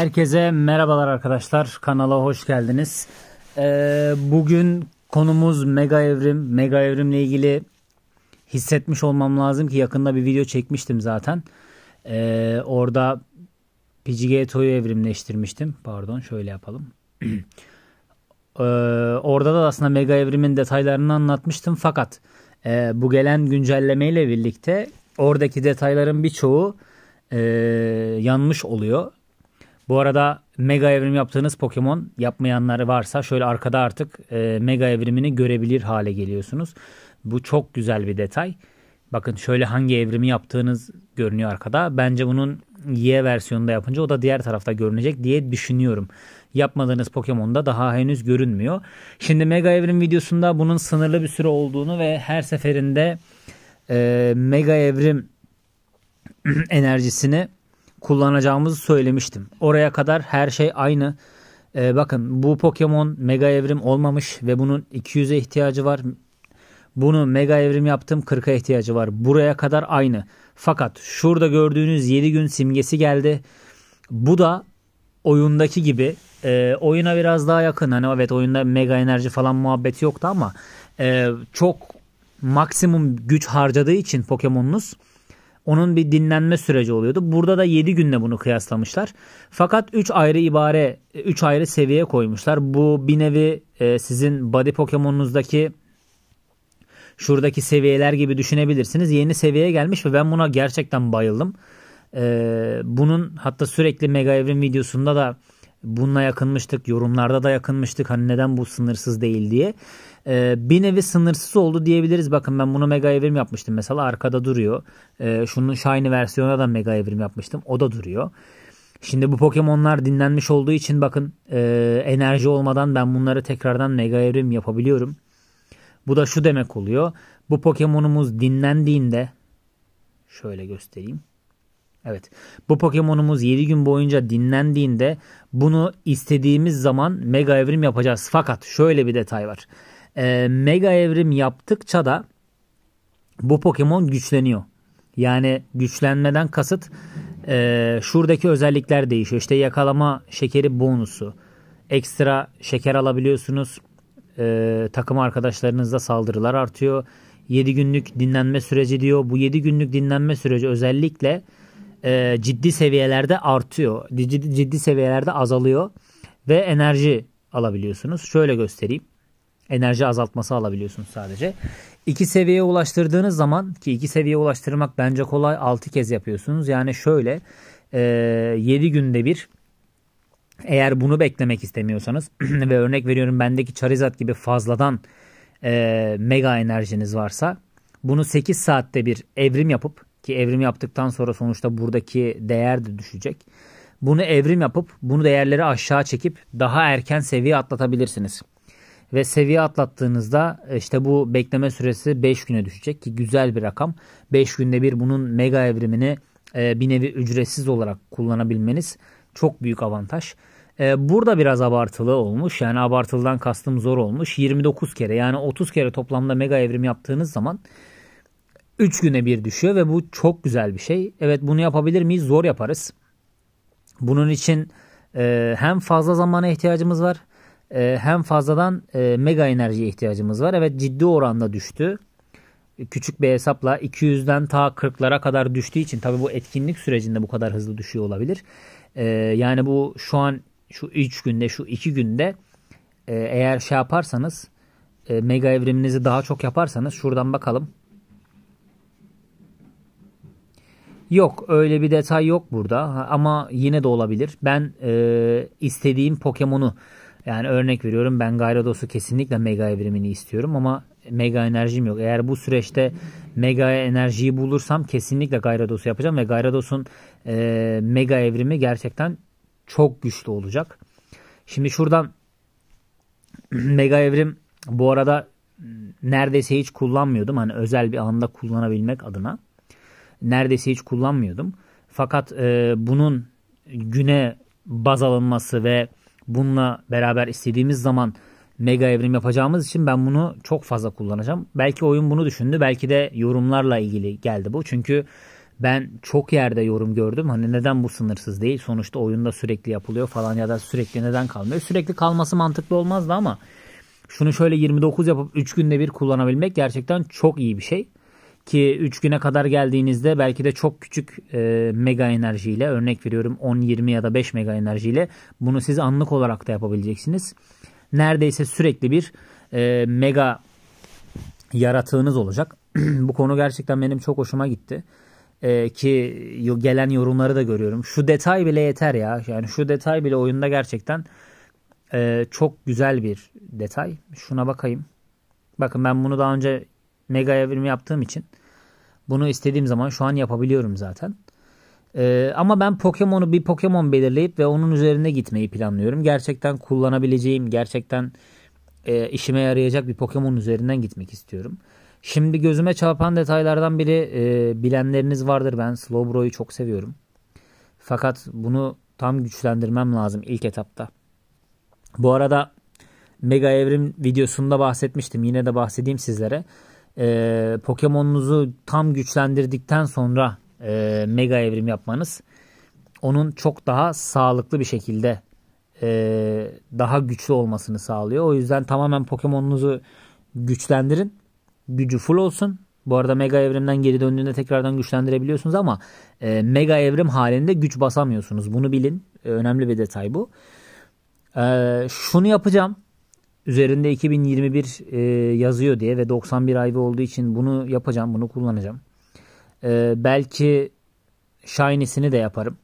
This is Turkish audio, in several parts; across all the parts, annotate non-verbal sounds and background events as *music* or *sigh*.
Herkese merhabalar arkadaşlar. Kanala hoş geldiniz. Ee, bugün konumuz mega evrim. Mega evrimle ilgili hissetmiş olmam lazım ki yakında bir video çekmiştim zaten. Ee, orada Pidgeyto'yu evrimleştirmiştim. Pardon şöyle yapalım. *clears throat* ee, orada da aslında mega evrimin detaylarını anlatmıştım. Fakat e, bu gelen güncellemeyle birlikte oradaki detayların birçoğu e, yanmış oluyor bu arada mega evrim yaptığınız Pokemon yapmayanları varsa şöyle arkada artık e, mega evrimini görebilir hale geliyorsunuz. Bu çok güzel bir detay. Bakın şöyle hangi evrimi yaptığınız görünüyor arkada. Bence bunun Y versiyonunda yapınca o da diğer tarafta görünecek diye düşünüyorum. Yapmadığınız Pokemon'da daha henüz görünmüyor. Şimdi Mega Evrim videosunda bunun sınırlı bir süre olduğunu ve her seferinde e, Mega Evrim *clears throat* enerjisini kullanacağımızı söylemiştim. Oraya kadar her şey aynı. Ee, bakın bu Pokemon mega evrim olmamış ve bunun 200'e ihtiyacı var. Bunu mega evrim yaptım 40'a ihtiyacı var. Buraya kadar aynı. Fakat şurada gördüğünüz 7 gün simgesi geldi. Bu da oyundaki gibi e, oyuna biraz daha yakın. Hani evet oyunda mega enerji falan muhabbeti yoktu ama e, çok maksimum güç harcadığı için Pokemon'unuz onun bir dinlenme süreci oluyordu. Burada da 7 günle bunu kıyaslamışlar. Fakat 3 ayrı ibare, 3 ayrı seviye koymuşlar. Bu bir nevi e, sizin body Pokemon'unuzdaki şuradaki seviyeler gibi düşünebilirsiniz. Yeni seviyeye gelmiş ve ben buna gerçekten bayıldım. E, bunun hatta sürekli Mega Evrim videosunda da bununla yakınmıştık. Yorumlarda da yakınmıştık. Hani neden bu sınırsız değil diye e, bir nevi sınırsız oldu diyebiliriz. Bakın ben bunu mega evrim yapmıştım mesela arkada duruyor. E, şunun shiny versiyonuna da mega evrim yapmıştım o da duruyor. Şimdi bu Pokemon'lar dinlenmiş olduğu için bakın e, enerji olmadan ben bunları tekrardan mega evrim yapabiliyorum. Bu da şu demek oluyor. Bu Pokemon'umuz dinlendiğinde şöyle göstereyim. Evet. Bu Pokemon'umuz 7 gün boyunca dinlendiğinde bunu istediğimiz zaman mega evrim yapacağız. Fakat şöyle bir detay var e, mega evrim yaptıkça da bu Pokemon güçleniyor. Yani güçlenmeden kasıt e, şuradaki özellikler değişiyor. İşte yakalama şekeri bonusu. Ekstra şeker alabiliyorsunuz. E, takım arkadaşlarınızda saldırılar artıyor. 7 günlük dinlenme süreci diyor. Bu 7 günlük dinlenme süreci özellikle e, ciddi seviyelerde artıyor. Ciddi, ciddi seviyelerde azalıyor. Ve enerji alabiliyorsunuz. Şöyle göstereyim enerji azaltması alabiliyorsunuz sadece. İki seviyeye ulaştırdığınız zaman ki iki seviyeye ulaştırmak bence kolay 6 kez yapıyorsunuz. Yani şöyle 7 e, günde bir eğer bunu beklemek istemiyorsanız *clears throat* ve örnek veriyorum bendeki Charizard gibi fazladan e, mega enerjiniz varsa bunu 8 saatte bir evrim yapıp ki evrim yaptıktan sonra sonuçta buradaki değer de düşecek. Bunu evrim yapıp bunu değerleri aşağı çekip daha erken seviye atlatabilirsiniz ve seviye atlattığınızda e, işte bu bekleme süresi 5 güne düşecek ki güzel bir rakam. 5 günde bir bunun mega evrimini e, bir nevi ücretsiz olarak kullanabilmeniz çok büyük avantaj. E, burada biraz abartılı olmuş yani abartılıdan kastım zor olmuş 29 kere yani 30 kere toplamda mega evrim yaptığınız zaman 3 güne bir düşüyor ve bu çok güzel bir şey. Evet bunu yapabilir miyiz? Zor yaparız. Bunun için hem fazla zamana ihtiyacımız var ee, hem fazladan e, mega enerjiye ihtiyacımız var. Evet ciddi oranda düştü. Küçük bir hesapla 200'den ta 40'lara kadar düştüğü için tabi bu etkinlik sürecinde bu kadar hızlı düşüyor olabilir. Ee, yani bu şu an şu 3 günde şu 2 günde e, eğer şey yaparsanız e, mega evriminizi daha çok yaparsanız şuradan bakalım. Yok öyle bir detay yok burada ama yine de olabilir. Ben e, istediğim Pokemon'u yani örnek veriyorum ben Gyaradosu kesinlikle mega evrimini istiyorum ama mega enerjim yok. Eğer bu süreçte mega enerjiyi bulursam kesinlikle Gyaradosu yapacağım ve Gyaradosu'nun e, mega evrimi gerçekten çok güçlü olacak. Şimdi şuradan *clears throat* mega evrim bu arada neredeyse hiç kullanmıyordum. Hani özel bir anda kullanabilmek adına. Neredeyse hiç kullanmıyordum. Fakat e, bunun güne baz alınması ve bununla beraber istediğimiz zaman mega evrim yapacağımız için ben bunu çok fazla kullanacağım. Belki oyun bunu düşündü. Belki de yorumlarla ilgili geldi bu. Çünkü ben çok yerde yorum gördüm. Hani neden bu sınırsız değil? Sonuçta oyunda sürekli yapılıyor falan ya da sürekli neden kalmıyor? Sürekli kalması mantıklı olmazdı ama şunu şöyle 29 yapıp 3 günde bir kullanabilmek gerçekten çok iyi bir şey. Ki 3 güne kadar geldiğinizde belki de çok küçük e, mega enerjiyle örnek veriyorum 10, 20 ya da 5 mega enerjiyle bunu siz anlık olarak da yapabileceksiniz. Neredeyse sürekli bir e, mega yaratığınız olacak. *clears throat* Bu konu gerçekten benim çok hoşuma gitti. Ee, ki gelen yorumları da görüyorum. Şu detay bile yeter ya. Yani şu detay bile oyunda gerçekten e, çok güzel bir detay. Şuna bakayım. Bakın ben bunu daha önce mega evrimi yaptığım için bunu istediğim zaman şu an yapabiliyorum zaten. Ee, ama ben Pokemon'u bir Pokemon belirleyip ve onun üzerinde gitmeyi planlıyorum. Gerçekten kullanabileceğim, gerçekten e, işime yarayacak bir Pokemon üzerinden gitmek istiyorum. Şimdi gözüme çarpan detaylardan biri e, bilenleriniz vardır. Ben Slowbro'yu çok seviyorum. Fakat bunu tam güçlendirmem lazım ilk etapta. Bu arada Mega Evrim videosunda bahsetmiştim. Yine de bahsedeyim sizlere e, Pokemon'unuzu tam güçlendirdikten sonra e, mega evrim yapmanız onun çok daha sağlıklı bir şekilde e, daha güçlü olmasını sağlıyor. O yüzden tamamen Pokemon'unuzu güçlendirin. Gücü full olsun. Bu arada mega evrimden geri döndüğünde tekrardan güçlendirebiliyorsunuz ama e, mega evrim halinde güç basamıyorsunuz. Bunu bilin. E, önemli bir detay bu. E, şunu yapacağım üzerinde 2021 e, yazıyor diye ve 91 ayve olduğu için bunu yapacağım, bunu kullanacağım. E, belki Shiny'sini de yaparım.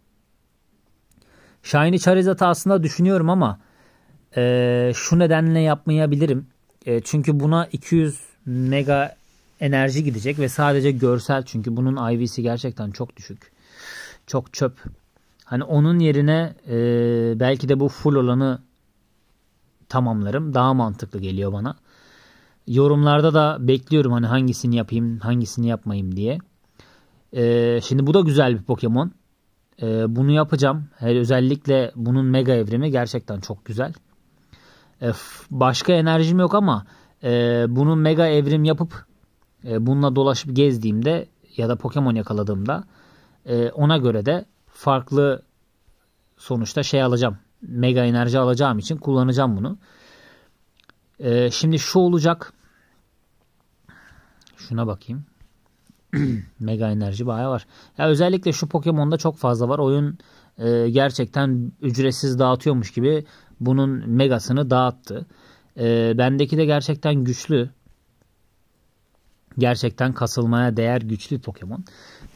Shiny Charizard'ı aslında düşünüyorum ama e, şu nedenle yapmayabilirim. E, çünkü buna 200 mega enerji gidecek ve sadece görsel çünkü bunun IV'si gerçekten çok düşük. Çok çöp. Hani onun yerine e, belki de bu full olanı tamamlarım. Daha mantıklı geliyor bana. Yorumlarda da bekliyorum hani hangisini yapayım hangisini yapmayayım diye. Ee, şimdi bu da güzel bir Pokemon. Ee, bunu yapacağım. Her, özellikle bunun mega evrimi gerçekten çok güzel. Ee, başka enerjim yok ama e, bunun mega evrim yapıp e, bununla dolaşıp gezdiğimde ya da Pokemon yakaladığımda e, ona göre de farklı sonuçta şey alacağım mega enerji alacağım için kullanacağım bunu. Ee, şimdi şu olacak. Şuna bakayım. *clears throat* mega enerji bayağı var. Ya özellikle şu Pokemon'da çok fazla var. Oyun e, gerçekten ücretsiz dağıtıyormuş gibi bunun megasını dağıttı. E, bendeki de gerçekten güçlü. Gerçekten kasılmaya değer güçlü Pokemon.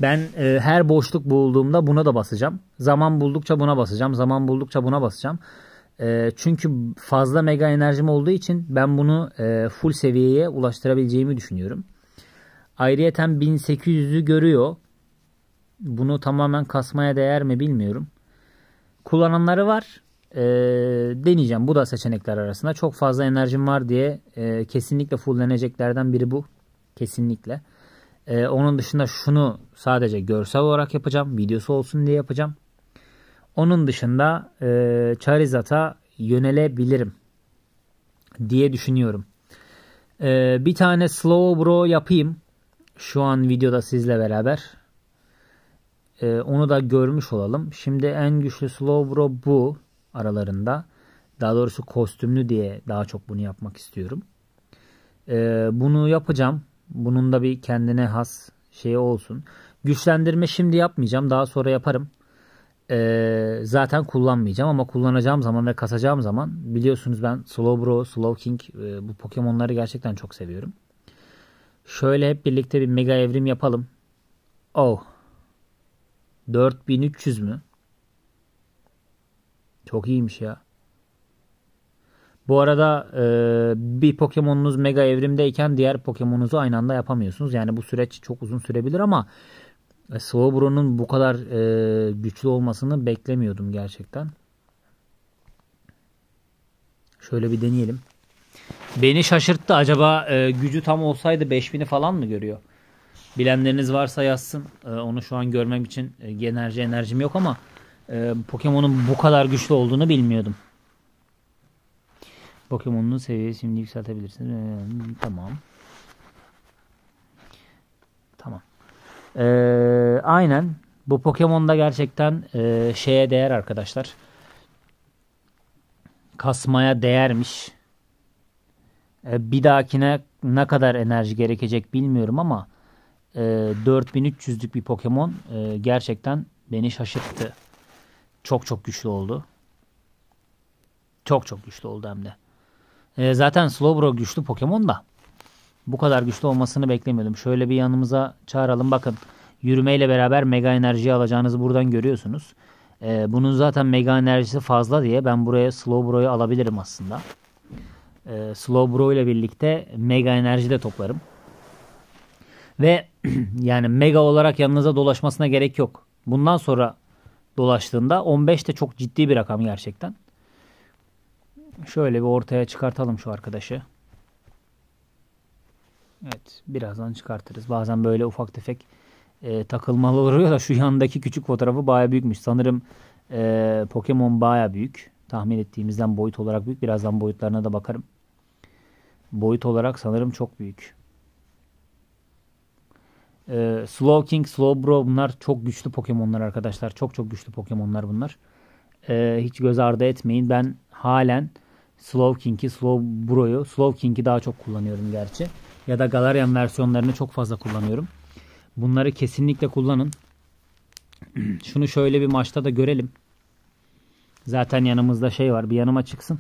Ben e, her boşluk bulduğumda buna da basacağım. Zaman buldukça buna basacağım. Zaman buldukça buna basacağım. E, çünkü fazla mega enerjim olduğu için ben bunu e, full seviyeye ulaştırabileceğimi düşünüyorum. Ayrıyeten 1800'ü görüyor. Bunu tamamen kasmaya değer mi bilmiyorum. Kullananları var. E, deneyeceğim. Bu da seçenekler arasında. Çok fazla enerjim var diye e, kesinlikle fullleneceklerden biri bu. Kesinlikle. Ee, onun dışında şunu sadece görsel olarak yapacağım. Videosu olsun diye yapacağım. Onun dışında e, Charizard'a yönelebilirim diye düşünüyorum. Ee, bir tane Slow Bro yapayım. Şu an videoda sizle beraber. Ee, onu da görmüş olalım. Şimdi en güçlü Slow Bro bu aralarında. Daha doğrusu kostümlü diye daha çok bunu yapmak istiyorum. Ee, bunu yapacağım. Bunun da bir kendine has şeyi olsun. Güçlendirme şimdi yapmayacağım. Daha sonra yaparım. Ee, zaten kullanmayacağım ama kullanacağım zaman ve kasacağım zaman biliyorsunuz ben Slowbro, Slowking e, bu Pokemon'ları gerçekten çok seviyorum. Şöyle hep birlikte bir mega evrim yapalım. Oh. 4300 mü? Çok iyiymiş ya. Bu arada e, bir Pokemon'unuz mega evrimdeyken diğer Pokemon'unuzu aynı anda yapamıyorsunuz. Yani bu süreç çok uzun sürebilir ama e, Slowbro'nun bu kadar e, güçlü olmasını beklemiyordum gerçekten. Şöyle bir deneyelim. Beni şaşırttı. Acaba e, gücü tam olsaydı 5000'i falan mı görüyor? Bilenleriniz varsa yazsın. E, onu şu an görmem için e, enerji enerjim yok ama e, Pokemon'un bu kadar güçlü olduğunu bilmiyordum. Pokemon'un seviyesi şimdi yükseltebilirsiniz. Ee, tamam. Tamam. Ee, aynen. Bu Pokemon'da gerçekten e, şeye değer arkadaşlar. Kasmaya değermiş. E, bir dahakine ne kadar enerji gerekecek bilmiyorum ama e, 4300'lük bir Pokemon e, gerçekten beni şaşırttı. Çok çok güçlü oldu. Çok çok güçlü oldu hem de. E, zaten Slowbro güçlü Pokemon da. Bu kadar güçlü olmasını beklemiyordum. Şöyle bir yanımıza çağıralım. Bakın yürümeyle beraber mega enerji alacağınızı buradan görüyorsunuz. E, bunun zaten mega enerjisi fazla diye ben buraya Slowbro'yu alabilirim aslında. E, Slowbro ile birlikte mega enerji de toplarım. Ve *clears throat* yani mega olarak yanınıza dolaşmasına gerek yok. Bundan sonra dolaştığında 15 de çok ciddi bir rakam gerçekten şöyle bir ortaya çıkartalım şu arkadaşı. Evet birazdan çıkartırız. Bazen böyle ufak tefek e, takılmalı oluyor da şu yandaki küçük fotoğrafı baya büyükmüş. Sanırım e, Pokemon baya büyük. Tahmin ettiğimizden boyut olarak büyük. Birazdan boyutlarına da bakarım. Boyut olarak sanırım çok büyük. E, Slow King, Slow Bro bunlar çok güçlü Pokemon'lar arkadaşlar. Çok çok güçlü Pokemon'lar bunlar. E, hiç göz ardı etmeyin. Ben halen Slow King'i, Slow Bro'yu, Slow King'i daha çok kullanıyorum gerçi. Ya da Galarian versiyonlarını çok fazla kullanıyorum. Bunları kesinlikle kullanın. *clears throat* Şunu şöyle bir maçta da görelim. Zaten yanımızda şey var. Bir yanıma çıksın.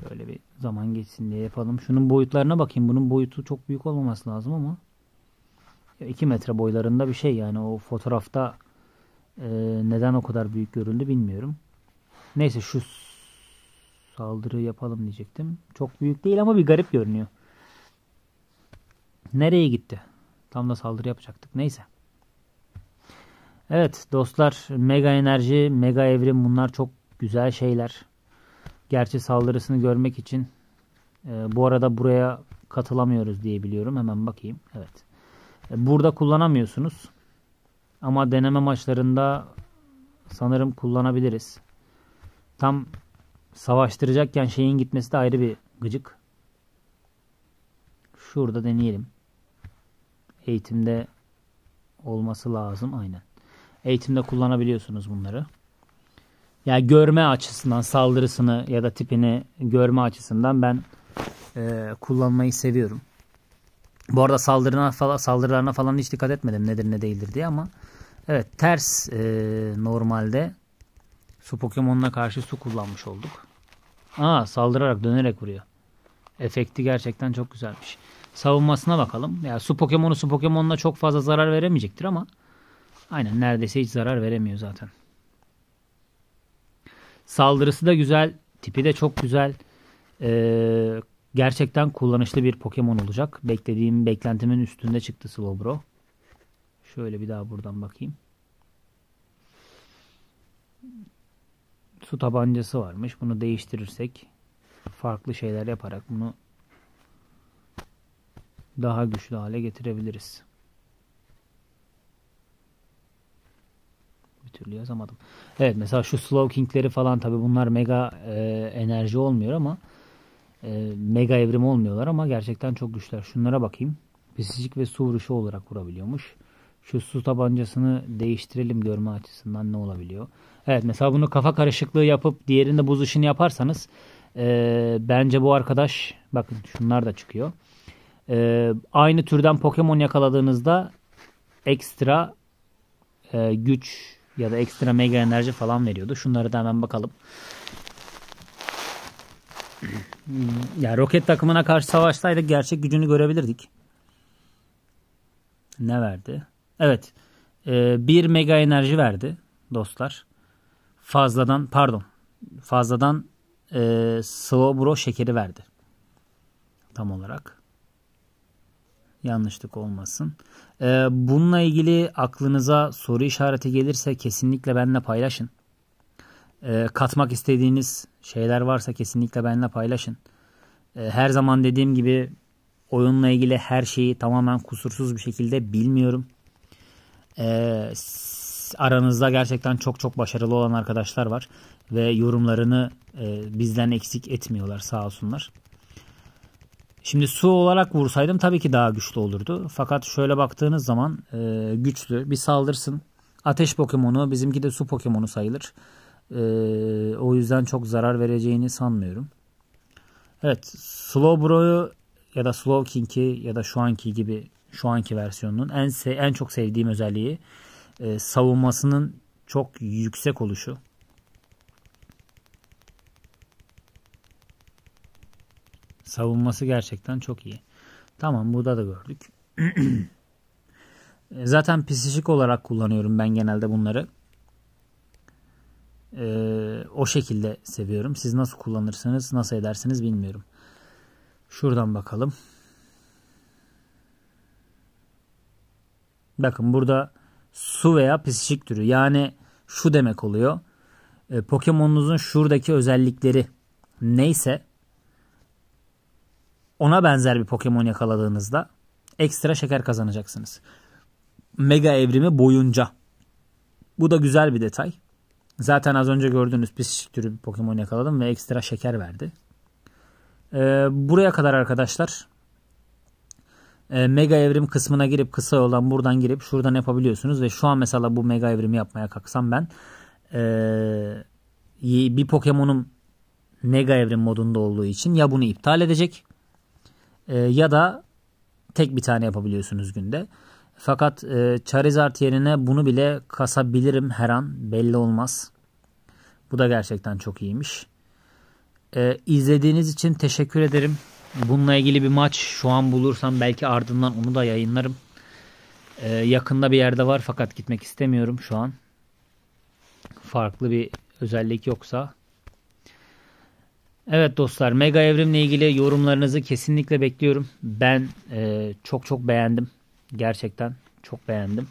Şöyle bir zaman geçsin diye yapalım. Şunun boyutlarına bakayım. Bunun boyutu çok büyük olmaması lazım ama 2 metre boylarında bir şey yani o fotoğrafta e, neden o kadar büyük görüldü bilmiyorum. Neyse şu Saldırı yapalım diyecektim. Çok büyük değil ama bir garip görünüyor. Nereye gitti? Tam da saldırı yapacaktık. Neyse. Evet dostlar mega enerji, mega evrim bunlar çok güzel şeyler. Gerçi saldırısını görmek için e, bu arada buraya katılamıyoruz diye biliyorum. Hemen bakayım. Evet. E, burada kullanamıyorsunuz. Ama deneme maçlarında sanırım kullanabiliriz. Tam savaştıracakken şeyin gitmesi de ayrı bir gıcık. Şurada deneyelim. Eğitimde olması lazım aynen. Eğitimde kullanabiliyorsunuz bunları. Ya yani görme açısından saldırısını ya da tipini görme açısından ben e, kullanmayı seviyorum. Bu arada saldırına falan, saldırılarına falan hiç dikkat etmedim nedir ne değildir diye ama evet ters e, normalde su Pokemon'una karşı su kullanmış olduk. Aa saldırarak dönerek vuruyor. Efekti gerçekten çok güzelmiş. Savunmasına bakalım. Ya su Pokemon'u su Pokemon'la çok fazla zarar veremeyecektir ama aynen neredeyse hiç zarar veremiyor zaten. Saldırısı da güzel. Tipi de çok güzel. Ee, gerçekten kullanışlı bir Pokemon olacak. Beklediğim beklentimin üstünde çıktı Slowbro. Şöyle bir daha buradan bakayım. su tabancası varmış. Bunu değiştirirsek farklı şeyler yaparak bunu daha güçlü hale getirebiliriz. Bir türlü yazamadım. Evet mesela şu slow kingleri falan tabi bunlar mega e, enerji olmuyor ama e, mega evrim olmuyorlar ama gerçekten çok güçler. Şunlara bakayım. Pisicik ve su vuruşu olarak vurabiliyormuş şu su tabancasını değiştirelim görme açısından ne olabiliyor? Evet mesela bunu kafa karışıklığı yapıp diğerinde buz işini yaparsanız e, bence bu arkadaş bakın şunlar da çıkıyor. E, aynı türden Pokemon yakaladığınızda ekstra e, güç ya da ekstra mega enerji falan veriyordu. Şunları da hemen bakalım. *clears throat* Ya roket takımına karşı savaştaydık gerçek gücünü görebilirdik. Ne verdi? Evet. E, ee, 1 mega enerji verdi dostlar. Fazladan pardon. Fazladan e, slow bro şekeri verdi. Tam olarak. Yanlışlık olmasın. E, bununla ilgili aklınıza soru işareti gelirse kesinlikle benimle paylaşın. E, katmak istediğiniz şeyler varsa kesinlikle benimle paylaşın. E, her zaman dediğim gibi oyunla ilgili her şeyi tamamen kusursuz bir şekilde bilmiyorum. Ee, aranızda gerçekten çok çok başarılı olan arkadaşlar var ve yorumlarını e, bizden eksik etmiyorlar sağ olsunlar. Şimdi su olarak vursaydım tabii ki daha güçlü olurdu. Fakat şöyle baktığınız zaman e, güçlü bir saldırsın. Ateş Pokemonu bizimki de su Pokemonu sayılır. E, o yüzden çok zarar vereceğini sanmıyorum. Evet Slowbro'yu ya da Slowking'i ya da şu anki gibi şu anki versiyonunun en se en çok sevdiğim özelliği e, savunmasının çok yüksek oluşu. Savunması gerçekten çok iyi. Tamam burada da gördük. *clears throat* E, zaten psişik olarak kullanıyorum ben genelde bunları. Ee, o şekilde seviyorum. Siz nasıl kullanırsınız, nasıl edersiniz bilmiyorum. Şuradan bakalım. Bakın burada su veya pisişik türü. Yani şu demek oluyor. E, Pokemon'unuzun şuradaki özellikleri neyse ona benzer bir Pokemon yakaladığınızda ekstra şeker kazanacaksınız. Mega evrimi boyunca. Bu da güzel bir detay. Zaten az önce gördüğünüz pisişik türü bir Pokemon yakaladım ve ekstra şeker verdi. Ee, buraya kadar arkadaşlar e, mega evrim kısmına girip kısa yoldan buradan girip şuradan yapabiliyorsunuz ve şu an mesela bu mega evrimi yapmaya kalksam ben e, bir Pokemon'um mega evrim modunda olduğu için ya bunu iptal edecek e, ya da tek bir tane yapabiliyorsunuz günde. Fakat e, Charizard yerine bunu bile kasabilirim her an belli olmaz. Bu da gerçekten çok iyiymiş. E, izlediğiniz için teşekkür ederim. Bununla ilgili bir maç şu an bulursam belki ardından onu da yayınlarım. Ee, yakında bir yerde var fakat gitmek istemiyorum şu an. Farklı bir özellik yoksa. Evet dostlar Mega Evrim'le ilgili yorumlarınızı kesinlikle bekliyorum. Ben e, çok çok beğendim. Gerçekten çok beğendim.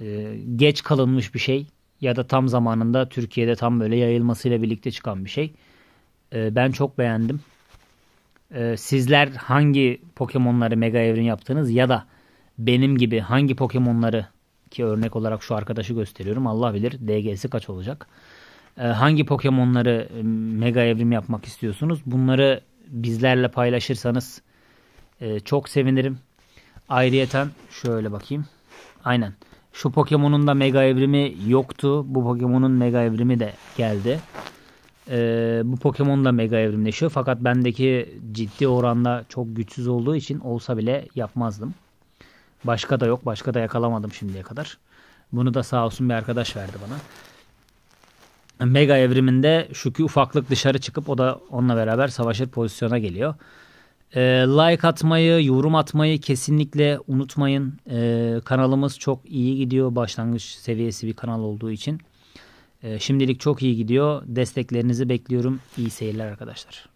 E, geç kalınmış bir şey ya da tam zamanında Türkiye'de tam böyle yayılmasıyla birlikte çıkan bir şey. E, ben çok beğendim e, sizler hangi Pokemon'ları Mega Evrim yaptınız ya da benim gibi hangi Pokemon'ları ki örnek olarak şu arkadaşı gösteriyorum Allah bilir DG'si kaç olacak. E, hangi Pokemon'ları e, Mega Evrim yapmak istiyorsunuz? Bunları bizlerle paylaşırsanız e, çok sevinirim. Ayrıyeten şöyle bakayım. Aynen. Şu Pokemon'un da mega evrimi yoktu. Bu Pokemon'un mega evrimi de geldi e, bu Pokemon da mega evrimleşiyor. Fakat bendeki ciddi oranda çok güçsüz olduğu için olsa bile yapmazdım. Başka da yok. Başka da yakalamadım şimdiye kadar. Bunu da sağ olsun bir arkadaş verdi bana. Mega evriminde şu ki ufaklık dışarı çıkıp o da onunla beraber savaşır pozisyona geliyor. E, like atmayı, yorum atmayı kesinlikle unutmayın. E, kanalımız çok iyi gidiyor. Başlangıç seviyesi bir kanal olduğu için. Ee, şimdilik çok iyi gidiyor. Desteklerinizi bekliyorum. İyi seyirler arkadaşlar.